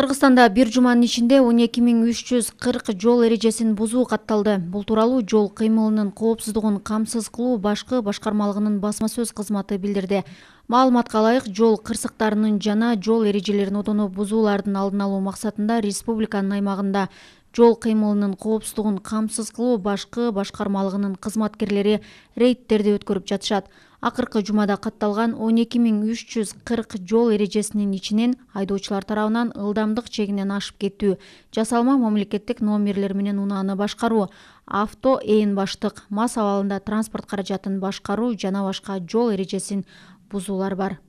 кыргызстанда бир жуманын ичинде он эки миң үч жүз кырк жол эрежесин бузуу катталды бул тууралуу жол кыймылынын коопсуздугун камсыз кылуу башкы башкармалыгынын басма сөз кызматы билдирди маалыматка ылайык жол кырсыктарынын жана жол эрежелерин одоно бузуулардын алдын алуу максатында республиканын аймагында жол кыймылынын коопсуздугун камсыз кылуу башкы башкармалыгынын кызматкерлери рейддерди өткөрүп жатышат акыркы жумада катталган он эки миң үч жүз кырк жол эрежесинин ичинен айдоочулар тарабынан ылдамдык чегинен ашып кетүү жасалма мамлекеттик номерлер менен унааны башкаруу авто ээн баштык мас абалында транспорт каражатын башкаруу жана башка жол эрежесин бузуулар бар